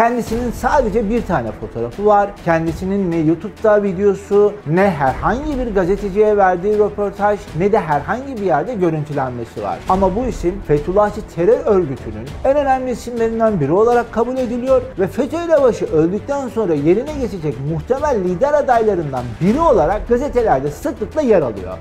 Kendisinin sadece bir tane fotoğrafı var. Kendisinin ne YouTube'da videosu, ne herhangi bir gazeteciye verdiği röportaj, ne de herhangi bir yerde görüntülenmesi var. Ama bu isim Fethullahçı terör örgütünün en önemli isimlerinden biri olarak kabul ediliyor ve FETÖ ile öldükten sonra yerine geçecek muhtemel lider adaylarından biri olarak gazetelerde sıklıkla yer alıyor.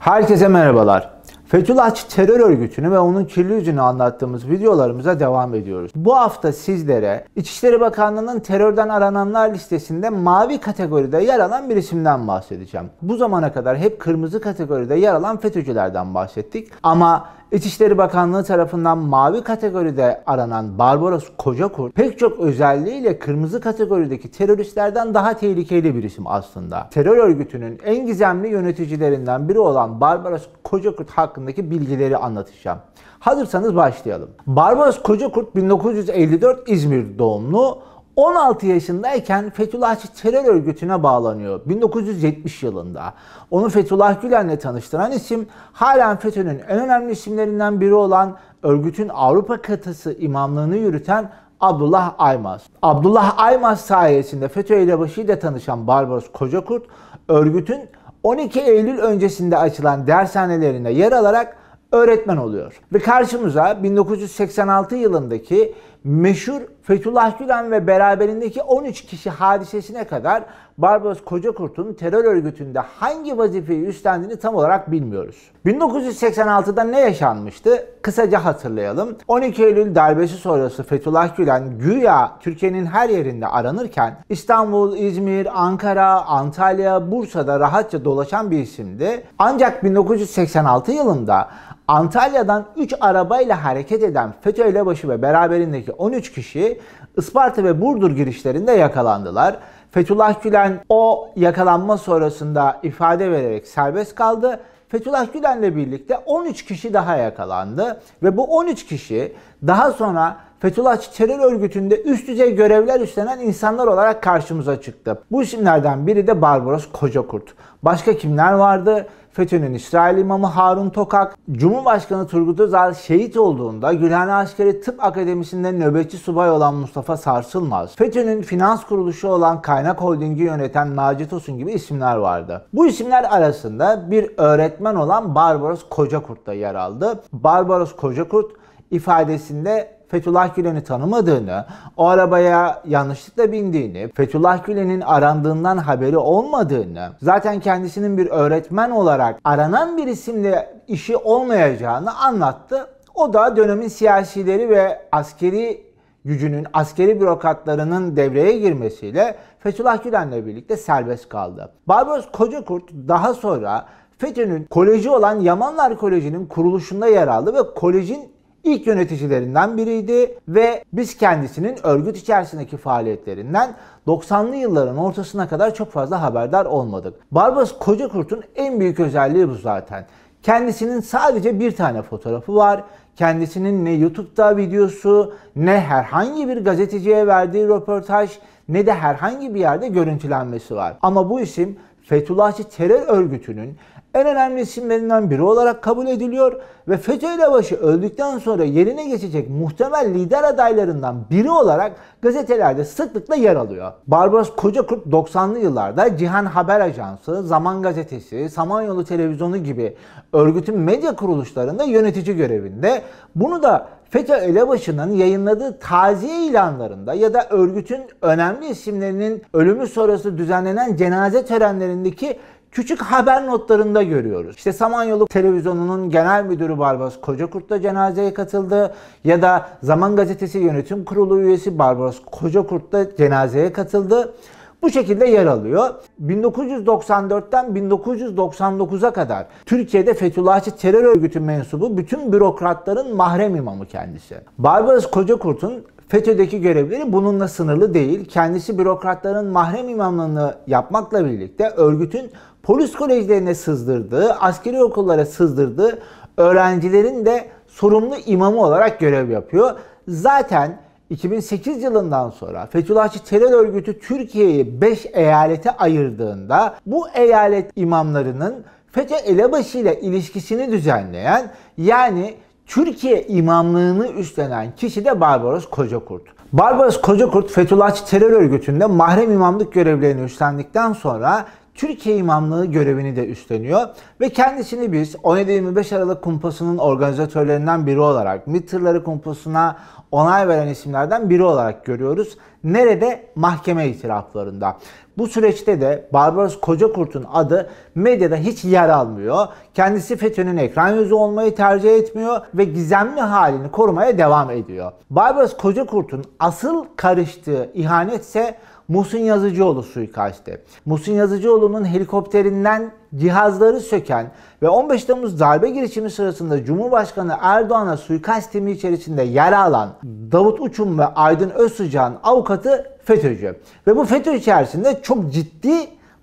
Herkese merhabalar. Fethullahçı terör örgütünü ve onun kirli yüzünü anlattığımız videolarımıza devam ediyoruz. Bu hafta sizlere İçişleri Bakanlığı'nın terörden arananlar listesinde mavi kategoride yer alan bir isimden bahsedeceğim. Bu zamana kadar hep kırmızı kategoride yer alan FETÖ'cülerden bahsettik ama İçişleri Bakanlığı tarafından mavi kategoride aranan Barbaros Kocakurt pek çok özelliğiyle kırmızı kategorideki teröristlerden daha tehlikeli bir isim aslında. Terör örgütünün en gizemli yöneticilerinden biri olan Barbaros Kocakurt hakkındaki bilgileri anlatacağım. Hazırsanız başlayalım. Barbaros Kocakurt 1954 İzmir doğumlu. 16 yaşındayken Fethullahçı terör örgütüne bağlanıyor 1970 yılında. Onu Fethullah Gülen'le tanıştıran isim halen FETÖ'nün en önemli isimlerinden biri olan örgütün Avrupa katası imamlığını yürüten Abdullah Aymaz. Abdullah Aymaz sayesinde FETÖ elebaşı ile tanışan Barbaros Kocakurt, örgütün 12 Eylül öncesinde açılan dershanelerinde yer alarak öğretmen oluyor. Ve karşımıza 1986 yılındaki meşhur Fethullah Gülen ve beraberindeki 13 kişi hadisesine kadar Barbaros Kocakurt'un terör örgütünde hangi vazifeyi üstlendiğini tam olarak bilmiyoruz. 1986'da ne yaşanmıştı? Kısaca hatırlayalım. 12 Eylül darbesi sonrası Fethullah Gülen güya Türkiye'nin her yerinde aranırken İstanbul, İzmir, Ankara, Antalya, Bursa'da rahatça dolaşan bir isimdi. Ancak 1986 yılında Antalya'dan 3 arabayla hareket eden FETÖ elebaşı ve beraberindeki 13 kişi Isparta ve Burdur girişlerinde yakalandılar. Fethullah Gülen o yakalanma sonrasında ifade vererek serbest kaldı. Fethullah Gülen'le birlikte 13 kişi daha yakalandı ve bu 13 kişi daha sonra Fethullahçı terör örgütünde üst düzey görevler üstlenen insanlar olarak karşımıza çıktı. Bu isimlerden biri de Barbaros Kocakurt. Başka kimler vardı? FETÖ'nün İsrail imamı Harun Tokak, Cumhurbaşkanı Turgut Özal şehit olduğunda Gülhane Askeri Tıp Akademisi'nde nöbetçi subay olan Mustafa Sarsılmaz, FETÖ'nün finans kuruluşu olan Kaynak Holding'i yöneten Naci Tosun gibi isimler vardı. Bu isimler arasında bir öğretmen olan Barbaros Kocakurt da yer aldı. Barbaros Kocakurt ifadesinde Fethullah Gülen'i tanımadığını, o arabaya yanlışlıkla bindiğini, Fethullah Gülen'in arandığından haberi olmadığını, zaten kendisinin bir öğretmen olarak aranan bir isimle işi olmayacağını anlattı. O da dönemin siyasileri ve askeri gücünün, askeri bürokratlarının devreye girmesiyle Fethullah Gülen'le birlikte serbest kaldı. Barbaros Kocakurt daha sonra FETÖ'nün koleji olan Yamanlar Koleji'nin kuruluşunda yer aldı ve kolejin ilk yöneticilerinden biriydi ve biz kendisinin örgüt içerisindeki faaliyetlerinden 90'lı yılların ortasına kadar çok fazla haberdar olmadık. Barbaros Kurt'un en büyük özelliği bu zaten. Kendisinin sadece bir tane fotoğrafı var. Kendisinin ne YouTube'da videosu, ne herhangi bir gazeteciye verdiği röportaj, ne de herhangi bir yerde görüntülenmesi var. Ama bu isim Fethullahçı terör örgütünün en önemli isimlerinden biri olarak kabul ediliyor ve FETÖ ile başı öldükten sonra yerine geçecek muhtemel lider adaylarından biri olarak gazetelerde sıklıkla yer alıyor. Barbaros Kocakurt 90'lı yıllarda Cihan Haber Ajansı, Zaman Gazetesi, Samanyolu Televizyonu gibi örgütün medya kuruluşlarında yönetici görevinde. Bunu da FETÖ elebaşının yayınladığı taziye ilanlarında ya da örgütün önemli isimlerinin ölümü sonrası düzenlenen cenaze törenlerindeki küçük haber notlarında görüyoruz. İşte Samanyolu Televizyonu'nun genel müdürü Barbaros Kocakurt da cenazeye katıldı ya da Zaman Gazetesi Yönetim Kurulu üyesi Barbaros Kocakurt da cenazeye katıldı. Bu şekilde yer alıyor. 1994'ten 1999'a kadar Türkiye'de Fethullahçı terör örgütü mensubu bütün bürokratların mahrem imamı kendisi. Barbaros Kocakurt'un FETÖ'deki görevleri bununla sınırlı değil. Kendisi bürokratların mahrem imamlığını yapmakla birlikte örgütün polis kolejlerine sızdırdığı, askeri okullara sızdırdığı öğrencilerin de sorumlu imamı olarak görev yapıyor. Zaten 2008 yılından sonra Fethullahçı terör örgütü Türkiye'yi 5 eyalete ayırdığında bu eyalet imamlarının FETÖ elebaşı ile ilişkisini düzenleyen yani Türkiye imamlığını üstlenen kişi de Barbaros Kocakurt. Barbaros Kocakurt Fethullahçı terör örgütünde mahrem imamlık görevlerini üstlendikten sonra Türkiye imamlığı görevini de üstleniyor ve kendisini biz 17-25 Aralık kumpasının organizatörlerinden biri olarak, MİT kumpasına onay veren isimlerden biri olarak görüyoruz. Nerede? Mahkeme itiraflarında. Bu süreçte de Barbaros Kocakurt'un adı medyada hiç yer almıyor. Kendisi FETÖ'nün ekran yüzü olmayı tercih etmiyor ve gizemli halini korumaya devam ediyor. Barbaros Kocakurt'un asıl karıştığı ihanetse Muhsin Yazıcıoğlu suikasti. Muhsin Yazıcıoğlu'nun helikopterinden cihazları söken ve 15 Temmuz darbe girişimi sırasında Cumhurbaşkanı Erdoğan'a suikast timi içerisinde yer alan Davut Uçum ve Aydın Özsıcak'ın avukatı FETÖ'cü. Ve bu FETÖ içerisinde çok ciddi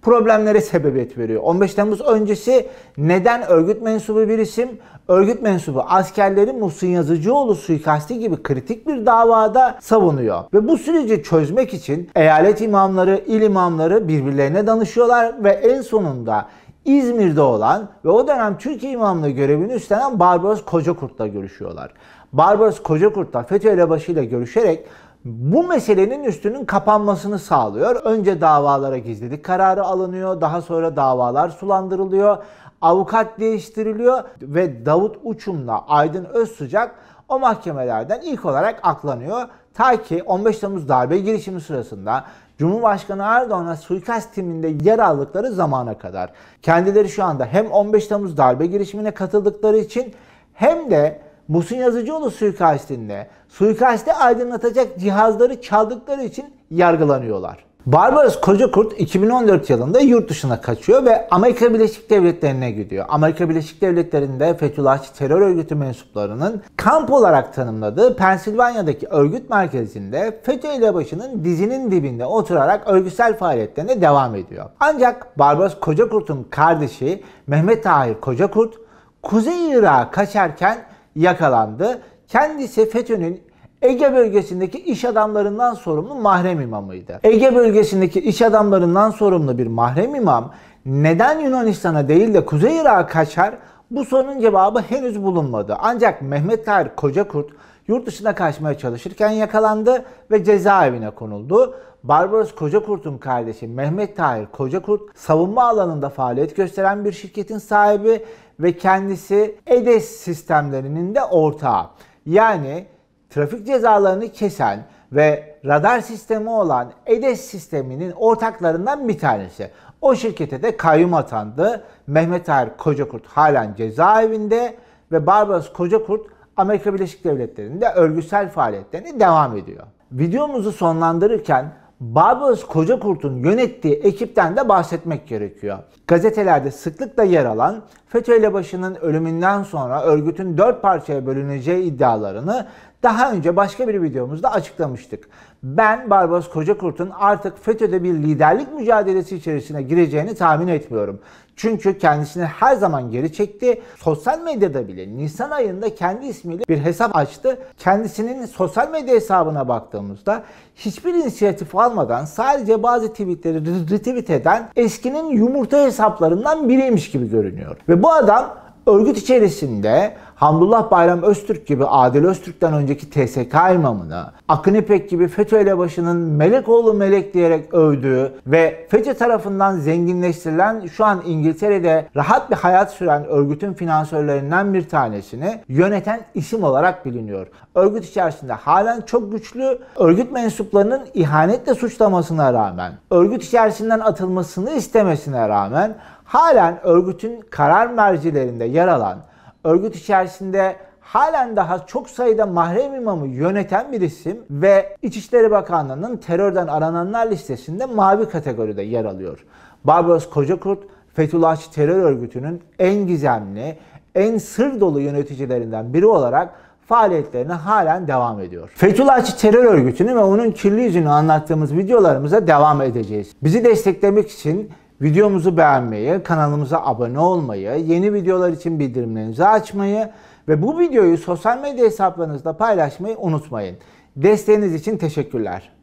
problemlere sebebiyet veriyor. 15 Temmuz öncesi neden örgüt mensubu bir isim? Örgüt mensubu askerleri Muhsin Yazıcıoğlu suikasti gibi kritik bir davada savunuyor. Ve bu süreci çözmek için eyalet imamları, il imamları birbirlerine danışıyorlar ve en sonunda İzmir'de olan ve o dönem Türkiye imamlığı görevini üstlenen Barbaros Kocakurt'la görüşüyorlar. Barbaros Kocakurtla da ile elebaşıyla görüşerek bu meselenin üstünün kapanmasını sağlıyor. Önce davalara gizlilik kararı alınıyor, daha sonra davalar sulandırılıyor, avukat değiştiriliyor ve Davut Uçum'la Aydın Özsıcak o mahkemelerden ilk olarak aklanıyor. Ta ki 15 Temmuz darbe girişimi sırasında Cumhurbaşkanı Erdoğan'a suikast timinde yer aldıkları zamana kadar. Kendileri şu anda hem 15 Temmuz darbe girişimine katıldıkları için hem de Musun Yazıcıoğlu suikastinde suikaste aydınlatacak cihazları çaldıkları için yargılanıyorlar. Barbaros Kocakurt 2014 yılında yurt dışına kaçıyor ve Amerika Birleşik Devletleri'ne gidiyor. Amerika Birleşik Devletleri'nde Fethullahçı terör örgütü mensuplarının kamp olarak tanımladığı Pensilvanya'daki örgüt merkezinde FETÖ ile başının dizinin dibinde oturarak örgütsel faaliyetlerine devam ediyor. Ancak Barbaros Kocakurt'un kardeşi Mehmet Tahir Kocakurt Kuzey Irak'a kaçarken yakalandı. Kendisi FETÖ'nün Ege bölgesindeki iş adamlarından sorumlu mahrem imamıydı. Ege bölgesindeki iş adamlarından sorumlu bir mahrem imam neden Yunanistan'a değil de Kuzey Irak'a kaçar? Bu sorunun cevabı henüz bulunmadı. Ancak Mehmet Tahir Kocakurt yurt dışına kaçmaya çalışırken yakalandı ve cezaevine konuldu. Barbaros Kocakurt'un kardeşi Mehmet Tahir Kocakurt savunma alanında faaliyet gösteren bir şirketin sahibi ve kendisi EDES sistemlerinin de ortağı. Yani trafik cezalarını kesen ve radar sistemi olan EDES sisteminin ortaklarından bir tanesi. O şirkete de kayyum atandı. Mehmet Tahir Kocakurt halen cezaevinde ve Barbaros Kocakurt Amerika Birleşik Devletleri'nde örgütsel faaliyetlerini devam ediyor. Videomuzu sonlandırırken Barbaros Kurt'un yönettiği ekipten de bahsetmek gerekiyor. Gazetelerde sıklıkla yer alan FETÖ Başının ölümünden sonra örgütün dört parçaya bölüneceği iddialarını daha önce başka bir videomuzda açıklamıştık. Ben Barbaros Kocakurt'un artık FETÖ'de bir liderlik mücadelesi içerisine gireceğini tahmin etmiyorum. Çünkü kendisini her zaman geri çekti. Sosyal medyada bile Nisan ayında kendi ismiyle bir hesap açtı. Kendisinin sosyal medya hesabına baktığımızda hiçbir inisiyatif almadan sadece bazı tweetleri retweet eden eskinin yumurta hesaplarından biriymiş gibi görünüyor. Ve bu adam örgüt içerisinde Hamdullah Bayram Öztürk gibi Adil Öztürk'ten önceki TSK imamını, Akın İpek gibi FETÖ elebaşının Oğlu Melek diyerek övdüğü ve FETÖ tarafından zenginleştirilen şu an İngiltere'de rahat bir hayat süren örgütün finansörlerinden bir tanesini yöneten isim olarak biliniyor. Örgüt içerisinde halen çok güçlü, örgüt mensuplarının ihanetle suçlamasına rağmen, örgüt içerisinden atılmasını istemesine rağmen halen örgütün karar mercilerinde yer alan örgüt içerisinde halen daha çok sayıda mahrem imamı yöneten bir isim ve İçişleri Bakanlığı'nın terörden arananlar listesinde mavi kategoride yer alıyor. Barbaros Kocakurt, Fethullahçı terör örgütünün en gizemli, en sır dolu yöneticilerinden biri olarak faaliyetlerine halen devam ediyor. Fethullahçı terör örgütünü ve onun kirli yüzünü anlattığımız videolarımıza devam edeceğiz. Bizi desteklemek için Videomuzu beğenmeyi, kanalımıza abone olmayı, yeni videolar için bildirimlerinizi açmayı ve bu videoyu sosyal medya hesaplarınızda paylaşmayı unutmayın. Desteğiniz için teşekkürler.